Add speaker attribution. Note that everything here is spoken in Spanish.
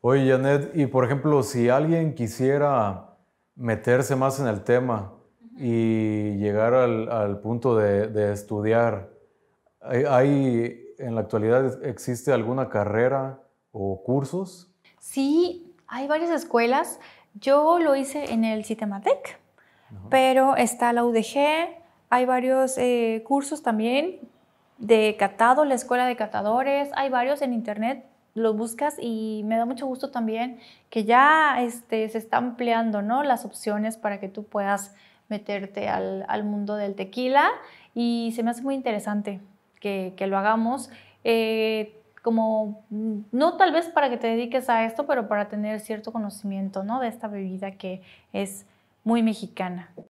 Speaker 1: Oye, Janet, y por ejemplo, si alguien quisiera meterse más en el tema y llegar al, punto de, estudiar, ¿hay, en la actualidad existe alguna carrera o cursos?
Speaker 2: Sí, hay varias escuelas. Yo lo hice en el SITEMATEC, pero está la UDG, hay varios eh, cursos también de catado, la escuela de catadores, hay varios en internet los buscas y me da mucho gusto también que ya este, se está ampliando ¿no? las opciones para que tú puedas meterte al, mundo del tequila y se me hace muy interesante que, lo hagamos. Eh, como, no tal vez para que te dediques a esto, pero para tener cierto conocimiento ¿no? de esta bebida que es muy mexicana.